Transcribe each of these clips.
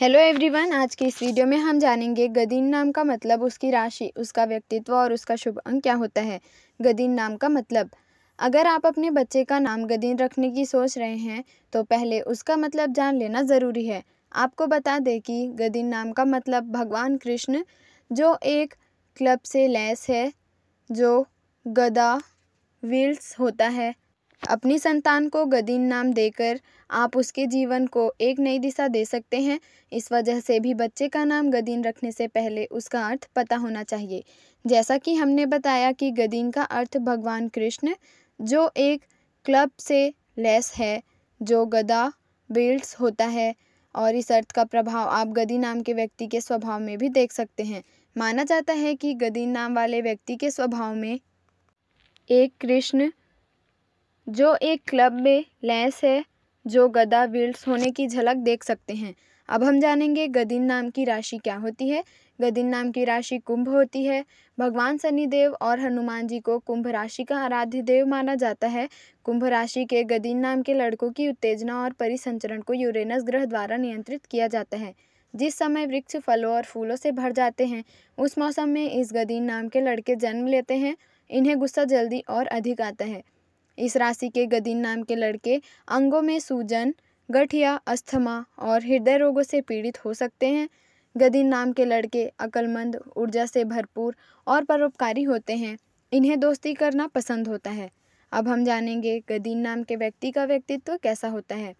hello everyone आज की इस वीडियो में हम जानेंगे गदीन नाम का मतलब उसकी राशि उसका व्यक्तित्व और उसका शुभ अंक क्या होता है गदीन नाम का मतलब अगर आप अपने बच्चे का नाम गदीन रखने की सोच रहे हैं तो पहले उसका मतलब जान लेना ज़रूरी है आपको बता दें कि गदीन नाम का मतलब भगवान कृष्ण जो एक क्लब से लैस है जो गदा व्हील्स होता है अपनी संतान को गदीन नाम देकर आप उसके जीवन को एक नई दिशा दे सकते हैं इस वजह से भी बच्चे का नाम गदीन रखने से पहले उसका अर्थ पता होना चाहिए जैसा कि हमने बताया कि गदीन का अर्थ भगवान कृष्ण जो एक क्लब से लेस है जो गदा बिल्ड्स होता है और इस अर्थ का प्रभाव आप गदी नाम के व्यक्ति के स्वभाव में भी देख सकते हैं माना जाता है कि गदी नाम वाले व्यक्ति के स्वभाव में एक कृष्ण जो एक क्लब में लैस है जो गदा विल्ड्स होने की झलक देख सकते हैं अब हम जानेंगे गदिन नाम की राशि क्या होती है गदिन नाम की राशि कुंभ होती है भगवान शनिदेव और हनुमान जी को कुंभ राशि का आराध्य देव माना जाता है कुंभ राशि के गदिन नाम के लड़कों की उत्तेजना और परिसंचरण को यूरेनस ग्रह द्वारा नियंत्रित किया जाता है जिस समय वृक्ष फलों और फूलों से भर जाते हैं उस मौसम में इस गदीन नाम के लड़के जन्म लेते हैं इन्हें गुस्सा जल्दी और अधिक आता है इस राशि के गदिन नाम के लड़के अंगों में सूजन गठिया अस्थमा और हृदय रोगों से पीड़ित हो सकते हैं गदिन नाम के लड़के अक्लमंद ऊर्जा से भरपूर और परोपकारी होते हैं इन्हें दोस्ती करना पसंद होता है अब हम जानेंगे गदिन नाम के व्यक्ति का व्यक्तित्व कैसा होता है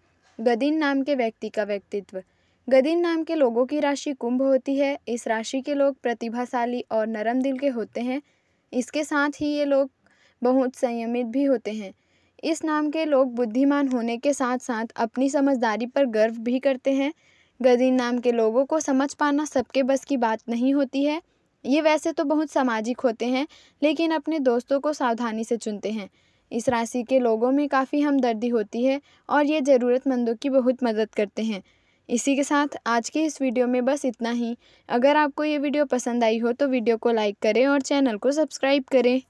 गदिन नाम के व्यक्ति का व्यक्तित्व गदिन नाम के लोगों की राशि कुंभ होती है इस राशि के लोग प्रतिभाशाली और नरम दिल के होते हैं इसके साथ ही ये लोग बहुत संयमित भी होते हैं इस नाम के लोग बुद्धिमान होने के साथ साथ अपनी समझदारी पर गर्व भी करते हैं गदीन नाम के लोगों को समझ पाना सबके बस की बात नहीं होती है ये वैसे तो बहुत सामाजिक होते हैं लेकिन अपने दोस्तों को सावधानी से चुनते हैं इस राशि के लोगों में काफ़ी हमदर्दी होती है और ये ज़रूरतमंदों की बहुत मदद करते हैं इसी के साथ आज के इस वीडियो में बस इतना ही अगर आपको ये वीडियो पसंद आई हो तो वीडियो को लाइक करें और चैनल को सब्सक्राइब करें